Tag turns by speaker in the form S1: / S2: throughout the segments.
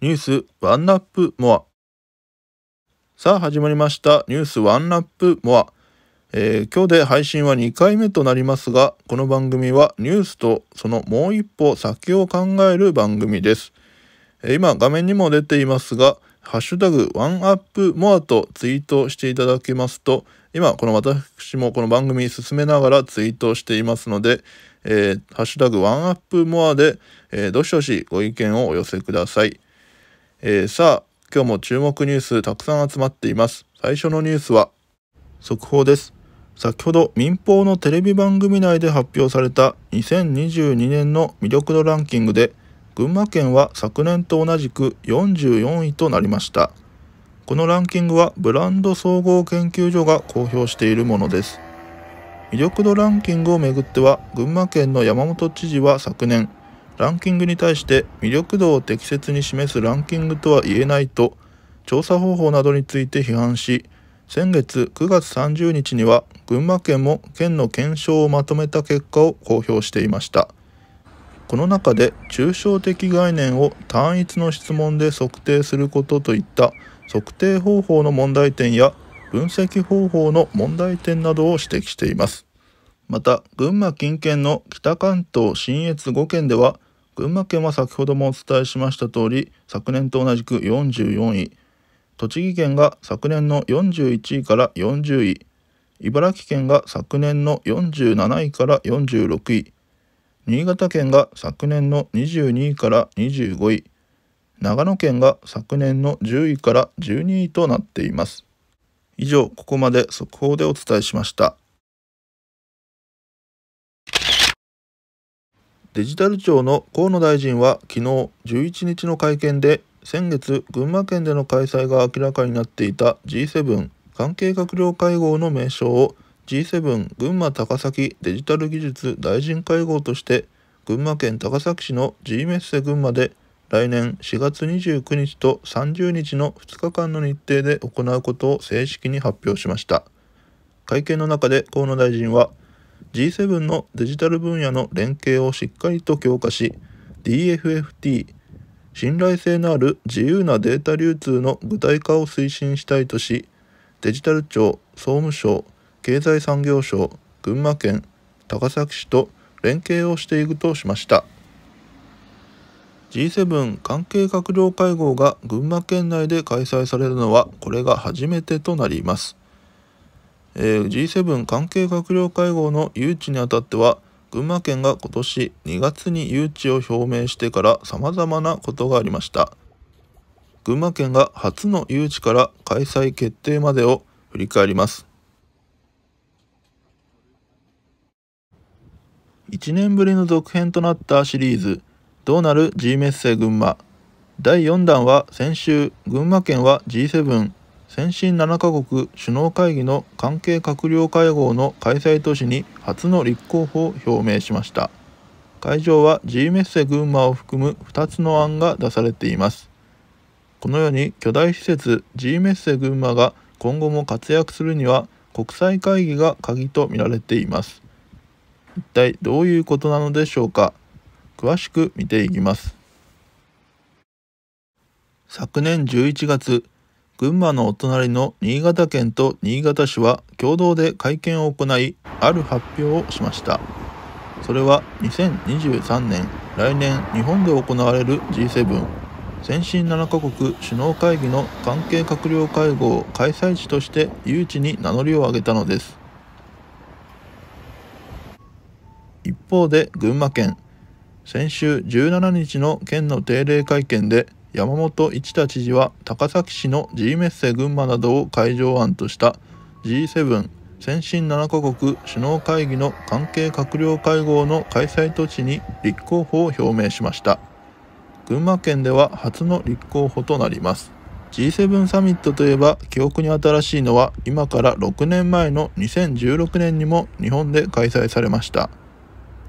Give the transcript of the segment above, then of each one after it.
S1: ニュースワンナップモア。さあ始まりましたニュースワンナップモア。えー、今日で配信は2回目となりますが、この番組はニュースとそのもう一歩先を考える番組です。えー、今画面にも出ていますが、ハッシュタグワンアップモアとツイートしていただけますと、今この私もこの番組進めながらツイートしていますので、えー、ハッシュタグワンアップモアで、えどしどしご意見をお寄せください。えー、さあ、今日も注目ニュースたくさん集まっています。最初のニュースは、速報です。先ほど民放のテレビ番組内で発表された2022年の魅力度ランキングで、群馬県は昨年と同じく44位となりました。このランキングはブランド総合研究所が公表しているものです。魅力度ランキングをめぐっては群馬県の山本知事は昨年ランキングに対して魅力度を適切に示すランキングとは言えないと調査方法などについて批判し先月9月30日には群馬県も県の検証をまとめた結果を公表していましたこの中で抽象的概念を単一の質問で測定することといった測定方法の問題点や分析方法の問題点などを指摘していますまた群馬近県の北関東信越5県では群馬県は先ほどもお伝えしました通り昨年と同じく44位栃木県が昨年の41位から40位茨城県が昨年の47位から46位新潟県が昨年の22位から25位長野県が昨年の10位から12位となっています以上ここまで速報でお伝えしましたデジタル庁の河野大臣は昨日11日の会見で先月群馬県での開催が明らかになっていた G7 関係閣僚会合の名称を G7 群馬高崎デジタル技術大臣会合として群馬県高崎市の G メッセ群馬で来年4月29日と30日の2日間の日程で行うことを正式に発表しました会見の中で河野大臣は G7 のデジタル分野の連携をしっかりと強化し DFFT 信頼性のある自由なデータ流通の具体化を推進したいとしデジタル庁総務省経済産業省群馬県高崎市と連携をしていくとしました G7 関係閣僚会合が群馬県内で開催されるのはこれが初めてとなりますえー、G7 関係閣僚会合の誘致にあたっては群馬県が今年2月に誘致を表明してからさまざまなことがありました群馬県が初の誘致から開催決定までを振り返ります1年ぶりの続編となったシリーズ「どうなる G メッセ群馬」第4弾は先週群馬県は G7 先進7カ国首脳会議の関係閣僚会合の開催都市に初の立候補を表明しました会場は G メッセ群馬を含む2つの案が出されていますこのように巨大施設 G メッセ群馬が今後も活躍するには国際会議が鍵とみられています一体どういうことなのでしょうか詳しく見ていきます昨年11月群馬のお隣の新潟県と新潟市は共同で会見を行いある発表をしましたそれは2023年来年日本で行われる G7 先進7カ国首脳会議の関係閣僚会合開催地として誘致に名乗りを上げたのです一方で群馬県先週17日の県の定例会見で山本一太知事は高崎市の G メッセ群馬などを会場案とした G7 先進7カ国首脳会議の関係閣僚会合の開催都市に立候補を表明しました群馬県では初の立候補となります G7 サミットといえば記憶に新しいのは今から6年前の2016年にも日本で開催されました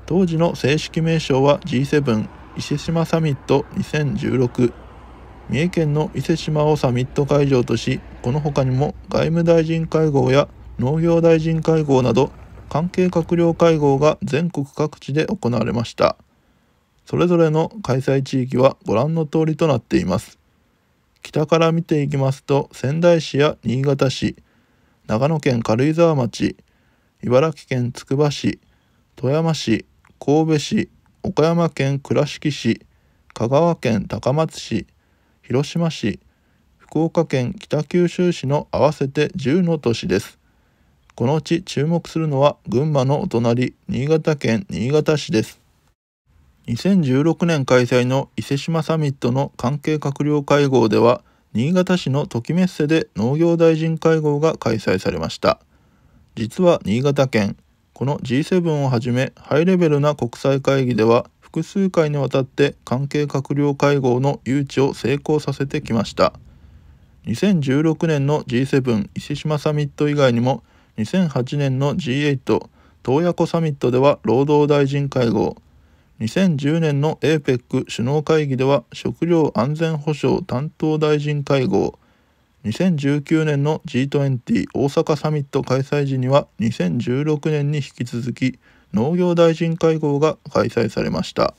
S1: 当時の正式名称は G7 伊勢志摩サミット2016三重県の伊勢志摩をサミット会場としこの他にも外務大臣会合や農業大臣会合など関係閣僚会合が全国各地で行われましたそれぞれの開催地域はご覧の通りとなっています北から見ていきますと仙台市や新潟市長野県軽井沢町茨城県つくば市富山市神戸市岡山県倉敷市香川県高松市広島市福岡県北九州市の合わせて10の都市ですこのうち注目するのは群馬のお隣新潟県新潟市です2016年開催の伊勢志摩サミットの関係閣僚会合では新潟市の時メッセで農業大臣会合が開催されました実は新潟県この G7 をはじめハイレベルな国際会議では複数回にわたって関係閣僚会合の誘致を成功させてきました2016年の G7 石島サミット以外にも2008年の G8 洞爺湖サミットでは労働大臣会合2010年の APEC 首脳会議では食料安全保障担当大臣会合2019年の G20 大阪サミット開催時には2016年に引き続き農業大臣会合が開催されました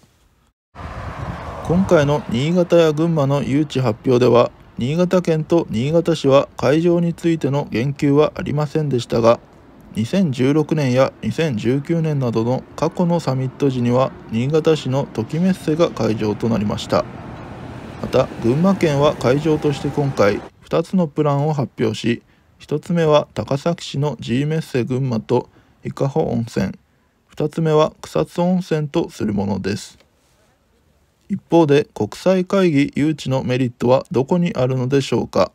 S1: 今回の新潟や群馬の誘致発表では新潟県と新潟市は会場についての言及はありませんでしたが2016年や2019年などの過去のサミット時には新潟市の時メッセが会場となりましたまた群馬県は会場として今回2つのプランを発表し1つ目は高崎市の G メッセ群馬と伊香保温泉2つ目は草津温泉とするものです一方で国際会議誘致のメリットはどこにあるのでしょうか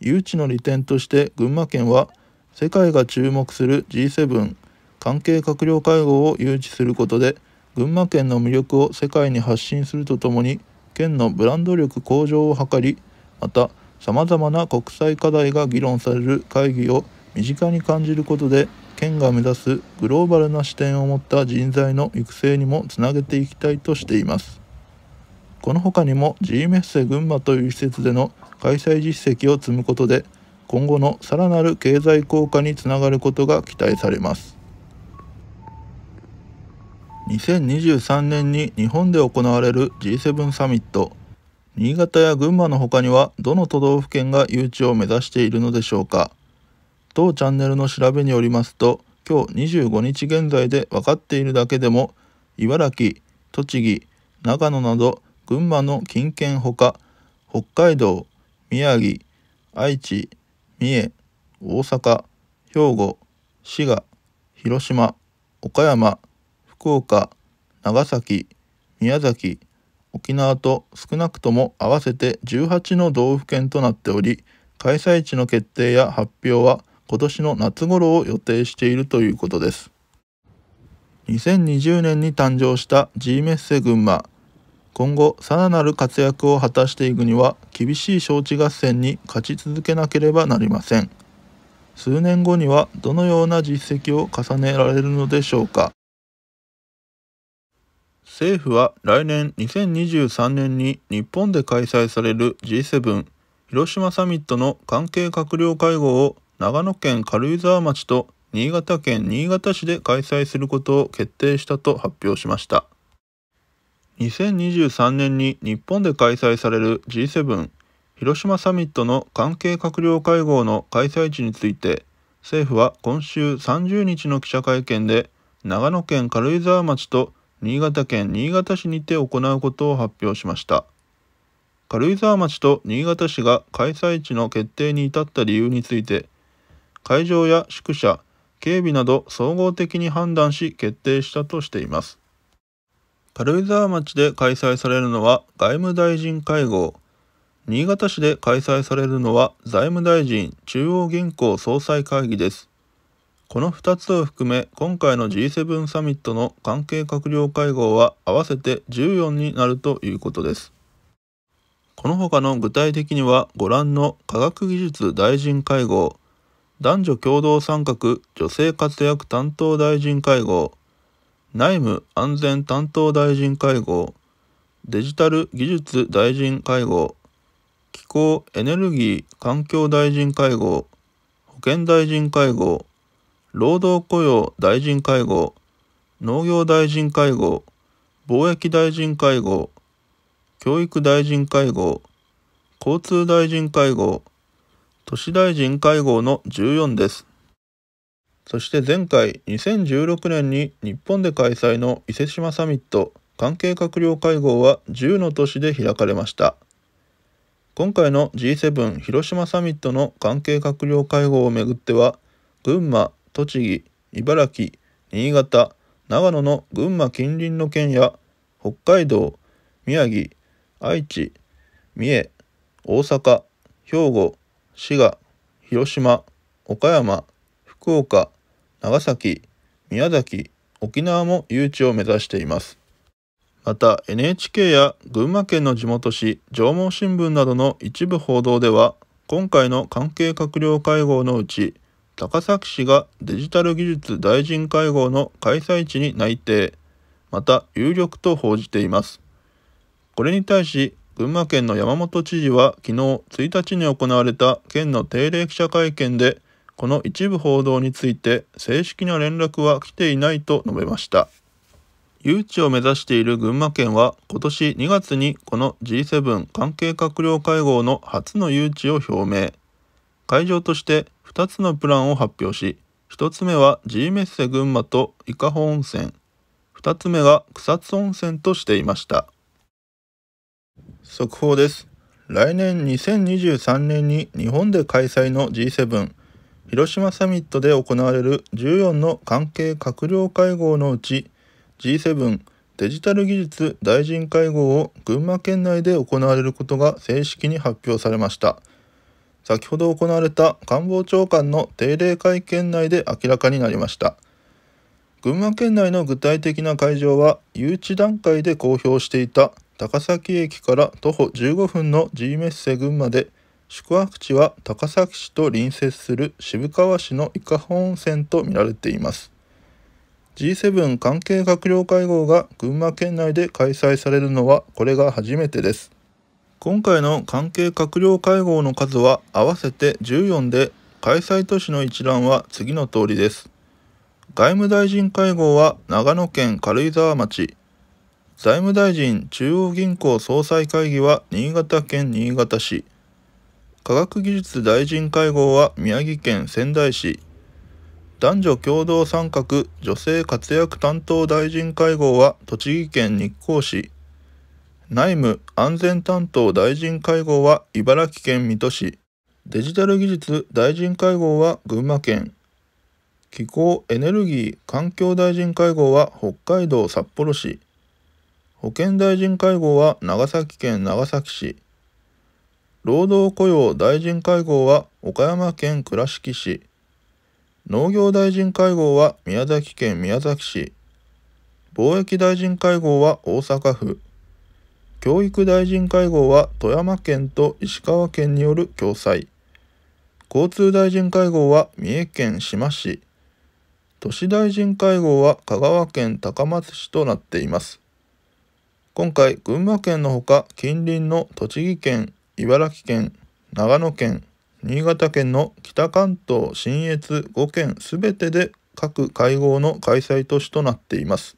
S1: 誘致の利点として群馬県は世界が注目する G7 関係閣僚会合を誘致することで群馬県の魅力を世界に発信するとともに県のブランド力向上を図りまたさまざまな国際課題が議論される会議を身近に感じることで県が目指すグローバルな視点を持った人材の育成にもつなげていきたいとしていますこの他にも G メッセ群馬という施設での開催実績を積むことで今後のさらなる経済効果につながることが期待されます2023年に日本で行われる G7 サミット新潟や群馬の他にはどの都道府県が誘致を目指しているのでしょうか当チャンネルの調べによりますと今日25日現在で分かっているだけでも茨城栃木長野など群馬の近県ほか北海道宮城愛知三重大阪兵庫滋賀広島岡山福岡長崎宮崎沖縄と少なくとも合わせて18の道府県となっており開催地の決定や発表は今年の夏頃を予定しているということです2020年に誕生した G メッセ群馬今後さらなる活躍を果たしていくには厳しい招致合戦に勝ち続けなければなりません数年後にはどのような実績を重ねられるのでしょうか政府は来年2023年に日本で開催される G7 広島サミットの関係閣僚会合を長野県軽井沢町と新潟県新潟市で開催することを決定したと発表しました2023年に日本で開催される G7 広島サミットの関係閣僚会合の開催地について政府は今週30日の記者会見で長野県軽井沢町と新潟県新潟市にて行うことを発表しました軽井沢町と新潟市が開催地の決定に至った理由について会場や宿舎警備など総合的に判断し決定したとしています軽井沢町で開催されるのは外務大臣会合新潟市で開催されるのは財務大臣中央銀行総裁会議ですこの2つを含め今回の G7 サミットの関係閣僚会合は合わせて14になるということですこの他の具体的にはご覧の科学技術大臣会合男女共同参画女性活躍担当大臣会合内務安全担当大臣会合デジタル技術大臣会合気候エネルギー環境大臣会合保健大臣会合労働雇用大臣会合農業大臣会合貿易大臣会合教育大臣会合交通大臣会合都市大臣会合の14です。そして前回2016年に日本で開催の伊勢志摩サミット関係閣僚会合は10の都市で開かれました。今回の G7 広島サミットの関係閣僚会合をめぐっては群馬、栃木、茨城、新潟、長野の群馬近隣の県や北海道、宮城、愛知、三重、大阪、兵庫、滋賀、広島、岡山、福岡、長崎、宮崎、沖縄も誘致を目指しています。また NHK や群馬県の地元紙縄文新聞などの一部報道では今回の関係閣僚会合のうち高崎市がデジタル技術大臣会合の開催地に内定また有力と報じていますこれに対し群馬県の山本知事は昨日1日に行われた県の定例記者会見でこの一部報道について正式な連絡は来ていないと述べました誘致を目指している群馬県は今年2月にこの G7 関係閣僚会合の初の誘致を表明会場として2つのプランを発表し1つ目は G メッセ群馬と伊香保温泉2つ目が草津温泉としていました速報です。来年2023年に日本で開催の G7 広島サミットで行われる14の関係閣僚会合のうち G7 デジタル技術大臣会合を群馬県内で行われることが正式に発表されました。先ほど行われた官房長官の定例会見内で明らかになりました。群馬県内の具体的な会場は誘致段階で公表していた高崎駅から徒歩15分の G メッセ群馬で宿泊地は高崎市と隣接する渋川市の伊香保温泉とみられています G7 関係閣僚会合が群馬県内で開催されるのはこれが初めてです今回の関係閣僚会合の数は合わせて14で開催都市の一覧は次の通りです外務大臣会合は長野県軽井沢町財務大臣中央銀行総裁会議は新潟県新潟市科学技術大臣会合は宮城県仙台市男女共同参画女性活躍担当大臣会合は栃木県日光市内務安全担当大臣会合は茨城県水戸市デジタル技術大臣会合は群馬県気候エネルギー環境大臣会合は北海道札幌市保健大臣会合は長崎県長崎市労働雇用大臣会合は岡山県倉敷市農業大臣会合は宮崎県宮崎市貿易大臣会合は大阪府教育大臣会合は富山県と石川県による共催交通大臣会合は三重県志摩市都市大臣会合は香川県高松市となっています今回群馬県のほか近隣の栃木県茨城県長野県新潟県の北関東信越5県すべてで各会合の開催都市となっています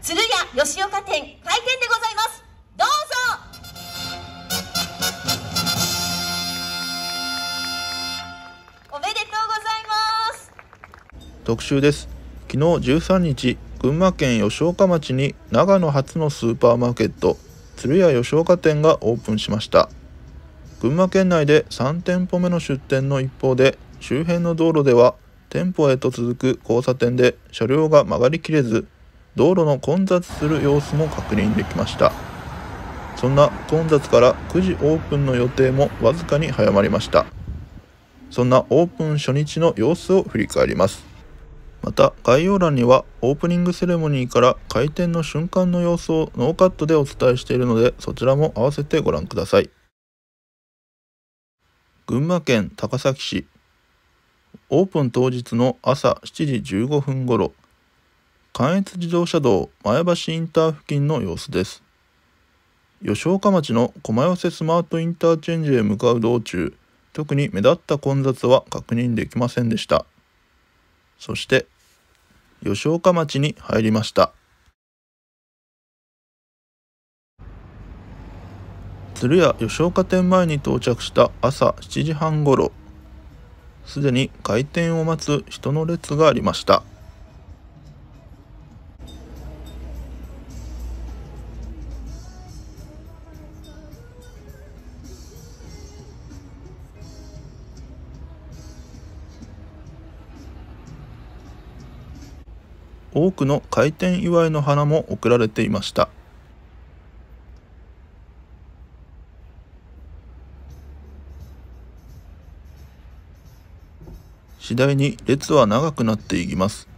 S2: 鶴屋吉岡店開店でございますどうぞ
S1: おめでとうございます特集です昨日13日群馬県吉岡町に長野初のスーパーマーケット鶴屋吉岡店がオープンしました群馬県内で3店舗目の出店の一方で周辺の道路では店舗へと続く交差点で車両が曲がりきれず道路の混雑する様子も確認できましたそんな混雑から9時オープンの予定もわずかに早まりましたそんなオープン初日の様子を振り返りますまた概要欄にはオープニングセレモニーから開店の瞬間の様子をノーカットでお伝えしているのでそちらも併せてご覧ください群馬県高崎市オープン当日の朝7時15分ごろ関越自動車道前橋インター付近の様子です吉岡町の駒寄スマートインターチェンジへ向かう道中特に目立った混雑は確認できませんでしたそして吉岡町に入りました鶴屋吉岡店前に到着した朝7時半ごろすでに開店を待つ人の列がありました多くの開店祝いの花も贈られていました次第に列は長くなっていきます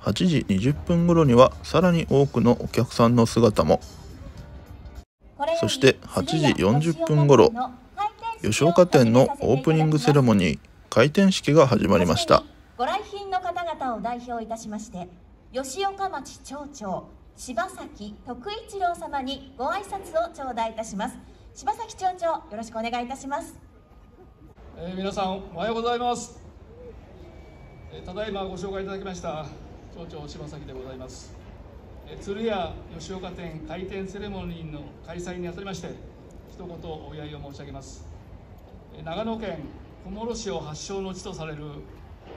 S1: 8時20分頃にはさらに多くのお客さんの姿もそして8時40分頃吉岡店のオープニングセレモニー開店式が始まりました
S2: ご来賓の方々を代表いたしまして吉岡町町長柴崎徳一郎様にご挨拶を頂戴いたします柴崎町長よろしくお願いいたします、
S3: えー、皆さんおはようございます、えー、ただいまご紹介いただきました町長柴崎でございます、えー、鶴屋吉岡店開店セレモニーの開催にあたりまして一言お祝いを申し上げます、えー、長野県小諸市を発祥の地とされる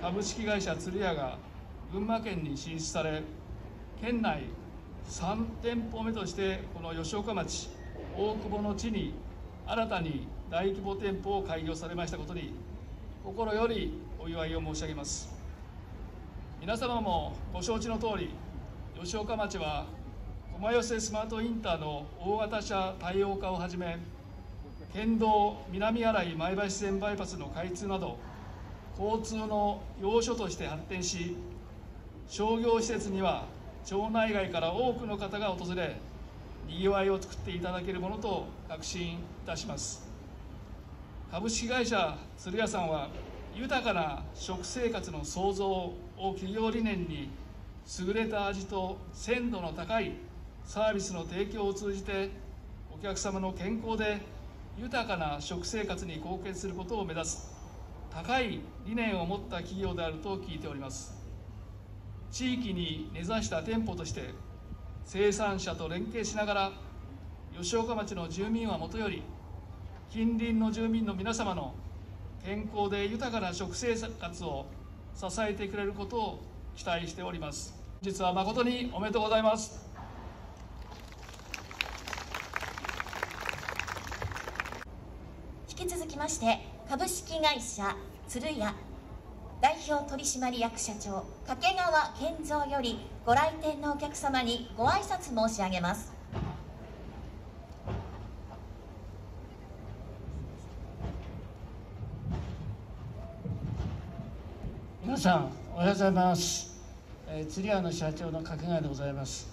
S3: 株式会社鶴屋が群馬県に進出され県内3店舗目としてこの吉岡町大久保の地に新たに大規模店舗を開業されましたことに心よりお祝いを申し上げます皆様もご承知の通り吉岡町は駒寄せスマートインターの大型車対応化をはじめ県道南新井前橋線バイパスの開通など交通の要所として発展し商業施設には町内外から多くの方が訪れにぎわいを作っていただけるものと確信いたします株式会社鶴屋さんは豊かな食生活の創造を企業理念に優れた味と鮮度の高いサービスの提供を通じてお客様の健康で豊かな食生活に貢献することを目指す高い理念を持った企業であると聞いております地域に根ざした店舗として生産者と連携しながら吉岡町の住民はもとより近隣の住民の皆様の健康で豊かな食生活を支えてくれることを期待しております実は誠におめでとうございます
S2: きまして株式会社鶴屋代表取締役社長掛川健三よりご来店のお客様にご挨拶申し上げます
S4: 皆さんおはようございます、えー、釣り屋の社長の掛川でございます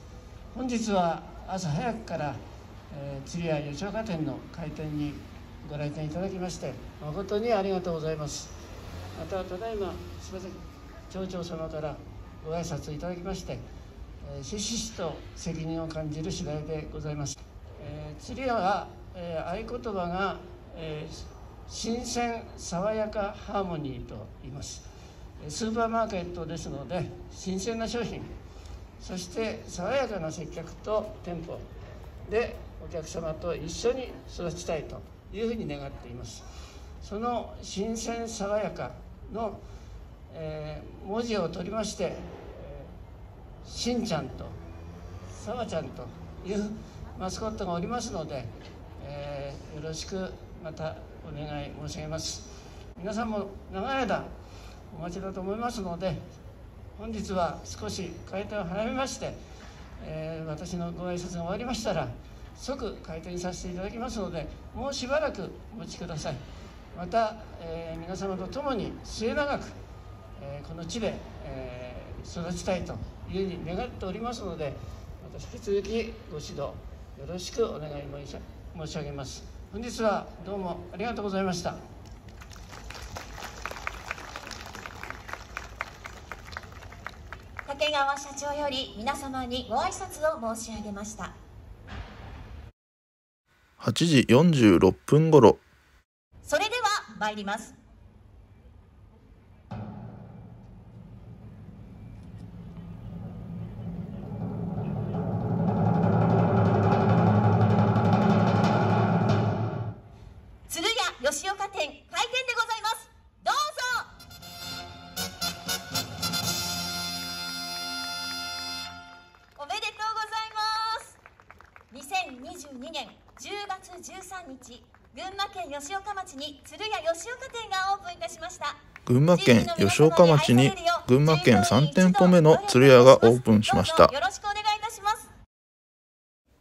S4: 本日は朝早くから、えー、釣り屋吉岡店の開店にご来店いただきまして誠にありがとうございますまたただいますみません町長様からご挨拶いただきまして、えしししと責任を感じる次第でございます、えー、釣りは、えー、合言葉が、え新鮮爽やかハーモニーと言いますスーパーマーケットですので新鮮な商品そして爽やかな接客と店舗でお客様と一緒に育ちたいというふうに願っていますその新鮮爽やかの、えー、文字を取りまして、えしんちゃんとさわちゃんというマスコットがおりますので、えー、よろしくまたお願い申し上げます皆さんも長い間お待ちだと思いますので本日は少し回転を早めまして、えー、私のご挨拶が終わりましたら即開店させていただきますのでもうしばらくお待ちくださいまた、えー、皆様と共に末永く、えー、この地で、えー、育ちたいというふうに願っておりますのでまた引き続きご指導よろしくお願い申し上げます本日はどうもありがとうございました
S2: 掛川社長より皆様にご挨拶を申し上げました
S1: 8時46分頃
S2: それでは参ります吉岡町に鶴
S1: 屋吉岡店がオープンいたしました群馬県吉岡町に群馬県3店舗目の鶴屋がオープンしましたよろしくお願いいたします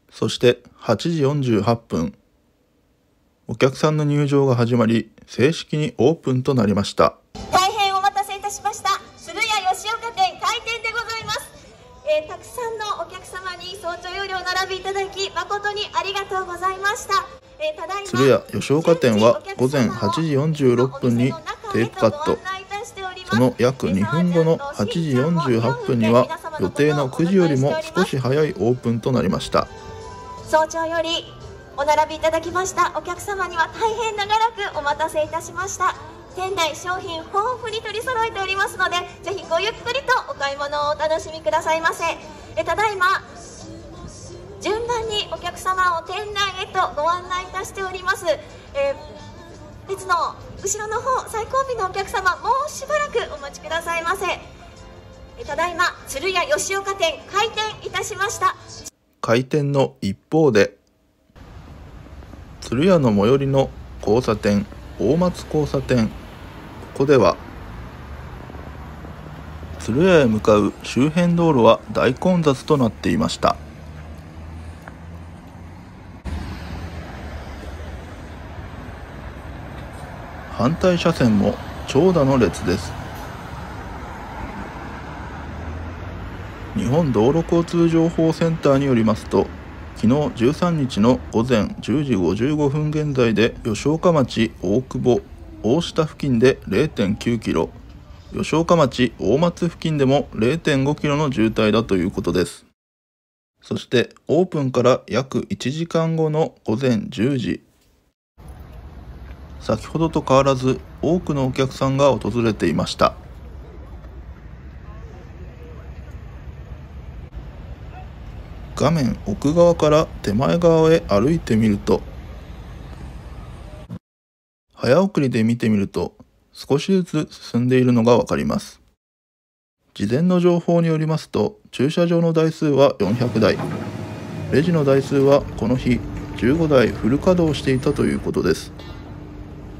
S1: そして8時48分お客さんの入場が始まり正式にオープンとなりました
S2: 大変お待たせいたしました鶴屋吉岡店開店でございますえー、たくさんのお客様に早朝有料並びいただき誠にありがとうございました
S1: 鶴屋吉岡店は午前8時46分にテープカットその約2分後の8時48分には予定の9時よりも少し早いオープンとなりました
S2: 早朝よりお並びいただきましたお客様には大変長らくお待たせいたしました店内商品豊富に取り揃えておりますのでぜひごゆっくりとお買い物をお楽しみくださいませえただいま順番にお客様を店内へとご案内いたしております、えー、列の後ろの方最後尾のお客様もうしばらくお待ちくださいませただいま鶴屋吉岡店開店いたしました
S1: 開店の一方で鶴屋の最寄りの交差点大松交差点ここでは鶴屋へ向かう周辺道路は大混雑となっていました反対車線も長蛇の列です日本道路交通情報センターによりますと昨日13日の午前10時55分現在で吉岡町大久保大下付近で0.9キロ吉岡町大松付近でも0.5キロの渋滞だということですそしてオープンから約1時間後の午前10時先ほどと変わらず多くのお客さんが訪れていました画面奥側から手前側へ歩いてみると早送りで見てみると少しずつ進んでいるのがわかります事前の情報によりますと駐車場の台数は400台レジの台数はこの日15台フル稼働していたということです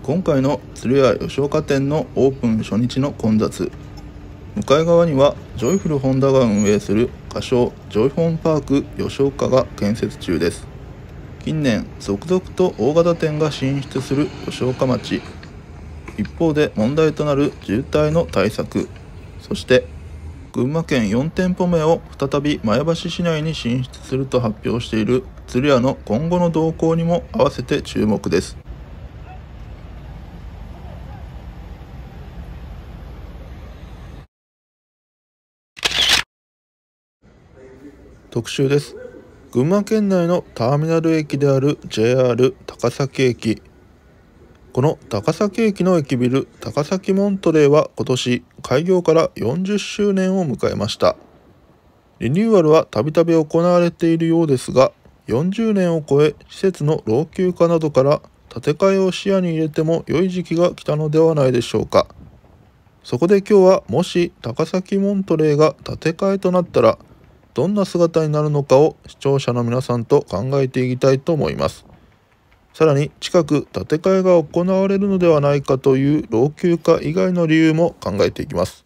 S1: 今回の鶴屋吉岡店のオープン初日の混雑向かい側にはジョイフルホンダが運営する仮称ジョイホンパーク吉岡が建設中です近年続々と大型店が進出する吉岡町一方で問題となる渋滞の対策そして群馬県4店舗目を再び前橋市内に進出すると発表している鶴屋の今後の動向にも合わせて注目です特集です群馬県内のターミナル駅である JR 高崎駅この高崎駅の駅ビル高崎モントレーは今年開業から40周年を迎えましたリニューアルはたびたび行われているようですが40年を超え施設の老朽化などから建て替えを視野に入れても良い時期が来たのではないでしょうかそこで今日はもし高崎モントレーが建て替えとなったらどんな姿になるのかを視聴者の皆さんと考えていきたいと思いますさらに近く建て替えが行われるのではないかという老朽化以外の理由も考えていきます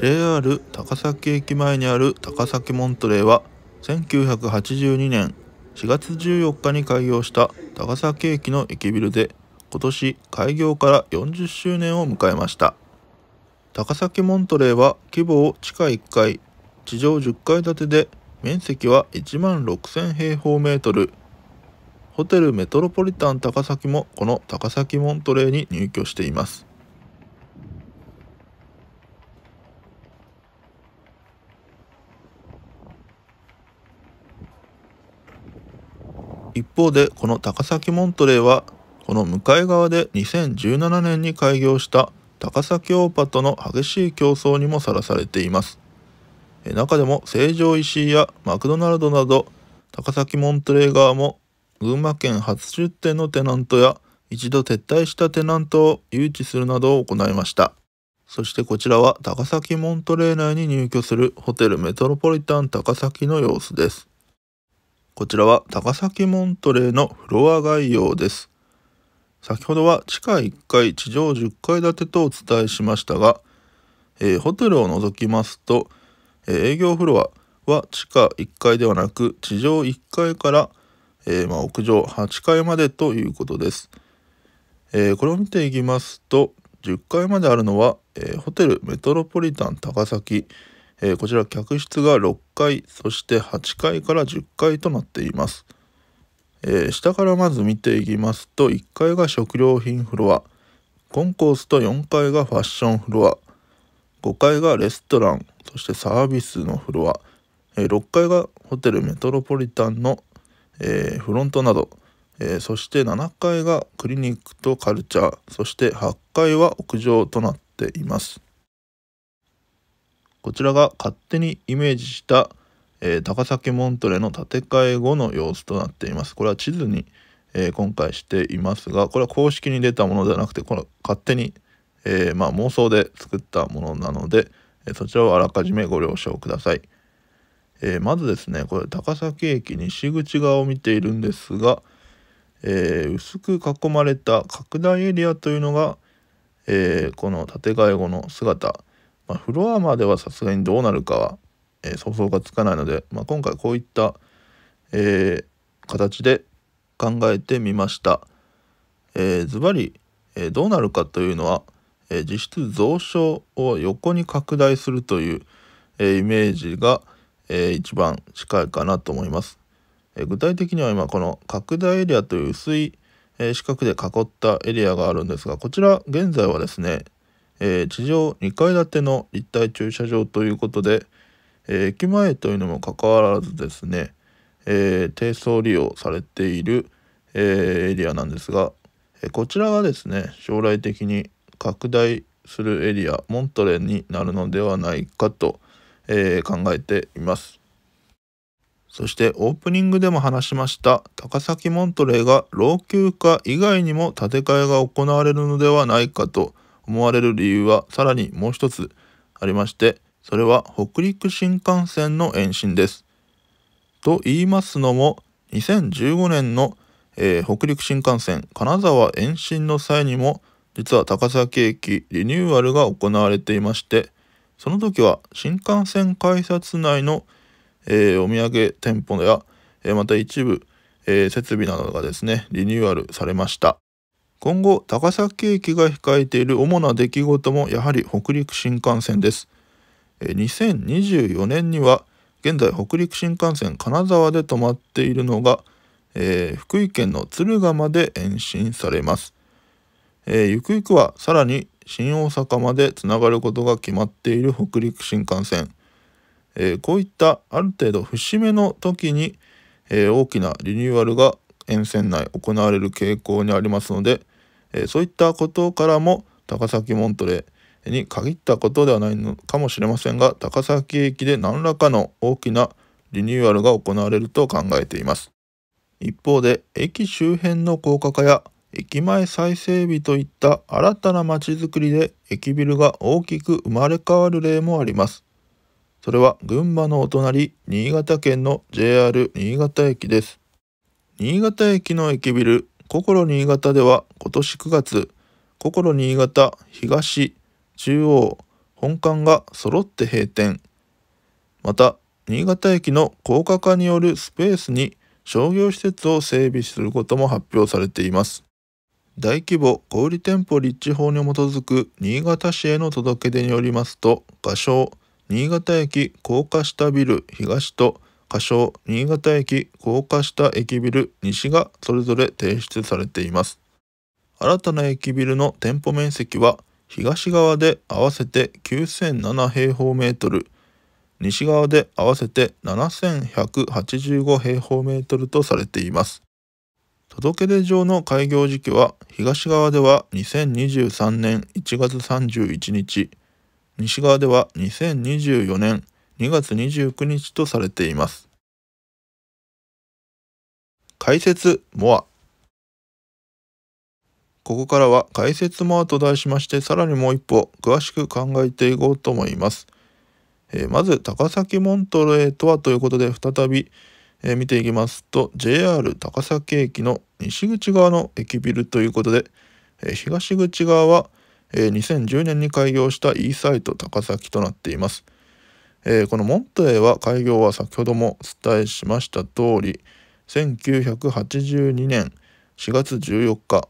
S1: JR 高崎駅前にある高崎モントレーは1982年4月14日に開業した高崎駅の駅ビルで今年開業から40周年を迎えました。高崎モントレーは規模を地下1階、地上10階建てで面積は1万6000平方メートル。ホテルメトロポリタン高崎もこの高崎モントレーに入居しています。一方でこの高崎モントレーはこの向かい側で2017年に開業した高崎オーパとの激しい競争にもさらされています中でも成城石井やマクドナルドなど高崎モントレー側も群馬県初出店のテナントや一度撤退したテナントを誘致するなどを行いましたそしてこちらは高崎モントレー内に入居するホテルメトロポリタン高崎の様子ですこちらは高崎モントレーのフロア概要です先ほどは地下1階地上10階建てとお伝えしましたが、えー、ホテルを除きますと、えー、営業フロアは地下1階ではなく地上1階から、えー、まあ、屋上8階までということです、えこれを見ていきますと10階まであるのは、えホテルメトロポリタン高崎、えこちら客室が6階そして8階から10階となっています、えー、下からまず見ていきますと1階が食料品フロアコンコースと4階がファッションフロア5階がレストランそしてサービスのフロア、えー、6階がホテルメトロポリタンの、えー、フロントなど、えー、そして7階がクリニックとカルチャーそして8階は屋上となっていますこちらが勝手にイメージしたえー、高崎モントレの建て替え後の様子となっています。これは地図に、えー、今回していますが、これは公式に出たものではなくて、この勝手に、えー、まあ、妄想で作ったものなので、えそちらをあらかじめご了承ください。えまずですね、これ高崎駅西口側を見ているんですが、え薄く囲まれた拡大エリアというのが、えこの建て替え後の姿、まあ、フロアまではさすがにどうなるかはえー、想像がつかないので、まあ、今回こういった、えー、形で考えてみました。ズバリどうなるかというのは、えー、実質増床を横に拡大するという、えー、イメージが、えー、一番近いかなと思います。え具体的には今この拡大エリアという薄い、え四角で囲ったエリアがあるんですがこちら現在はですね、え地上2階建ての立体駐車場ということで、えー、駅前というのもかかわらずですね、えー、低層利用されている、えエリアなんですが、えこちらがですね将来的に拡大するエリアモントレーになるのではないかと、え考えています。そしてオープニングでも話しました高崎モントレーが老朽化以外にも建て替えが行われるのではないかと思われる理由はさらにもう一つありましてそれは北陸新幹線の延伸です。と言いますのも2015年の、えー、北陸新幹線金沢延伸の際にも実は高崎駅リニューアルが行われていましてその時は新幹線改札内の、えー、お土産店舗や、えー、また一部、え設備などがですねリニューアルされました今後高崎駅が控えている主な出来事もやはり北陸新幹線です2024年には現在北陸新幹線金沢で止まっているのが、えー、福井県の敦賀まで延伸されます、えー、ゆくゆくはさらに新大阪までつながることが決まっている北陸新幹線、えー、こういったある程度節目の時に、え大きなリニューアルが沿線内行われる傾向にありますので、えそういったことからも高崎モントレーに限ったことではないのかもしれませんが高崎駅で何らかの大きなリニューアルが行われると考えています一方で駅周辺の高架化や駅前再整備といった新たな街づくりで駅ビルが大きく生まれ変わる例もありますそれは群馬のお隣新潟県の JR 新潟駅です新潟駅の駅ビル心新潟では今年9月心新潟東中央、本館が揃って閉店。また、新潟駅の高架化によるスペースに商業施設を整備することも発表されています。大規模小売店舗立地法に基づく新潟市への届け出によりますと、仮称新潟駅高架下ビル東と仮称新潟駅高架下駅ビル西がそれぞれ提出されています。新たな駅ビルの店舗面積は東側で合わせて9007平方メートル西側で合わせて7185平方メートルとされています届出上の開業時期は東側では2023年1月31日西側では2024年2月29日とされています解説モアここからは解説もと題しましてさらにもう一歩詳しく考えていこうと思います。えー、まず高崎モントレーとはということで再び、えー、見ていきますと JR 高崎駅の西口側の駅ビルということで、えー、東口側は、え2010年に開業した e サイト高崎となっています。えこのモントレーは開業は先ほどもお伝えしました通り1982年4月14日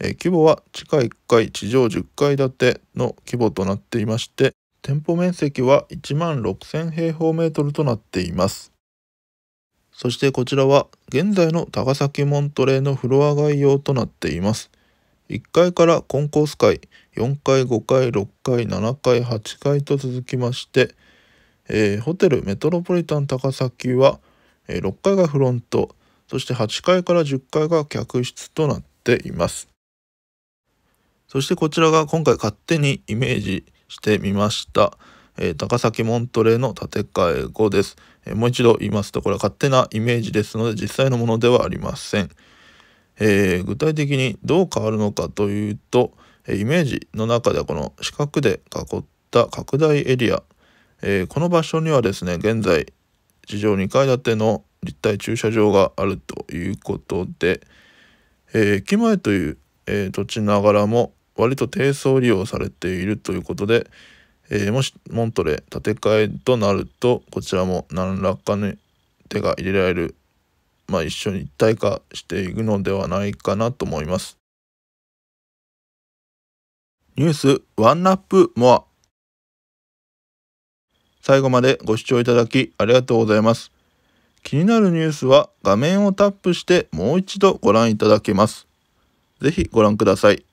S1: え規模は地下1階地上10階建ての規模となっていまして店舗面積は1万6000平方メートルとなっていますそしてこちらは現在の高崎モントレーのフロア概要となっています1階からコンコース階4階5階6階7階8階と続きまして、えー、ホテルメトロポリタン高崎は、え6階がフロントそして8階から10階が客室となっていますそしてこちらが今回勝手にイメージしてみました。えー、高崎モントレーの建て替え後です、えー、もう一度言いますと、これは勝手なイメージですので、実際のものではありません。えー、具体的にどう変わるのかというと、えイメージの中ではこの四角で囲った拡大エリア、えこの場所にはですね、現在、地上2階建ての立体駐車場があるということで、えー、駅前という、え土地ながらも割と低層利用されているということで、えー、もしモントレ建て替えとなるとこちらも何らかの手が入れられる、まあ、一緒に一体化していくのではないかなと思います。ニュースワンナップモア最後までご視聴いただきありがとうございます。気になるニュースは画面をタップしてもう一度ご覧いただけます。ぜひご覧ください。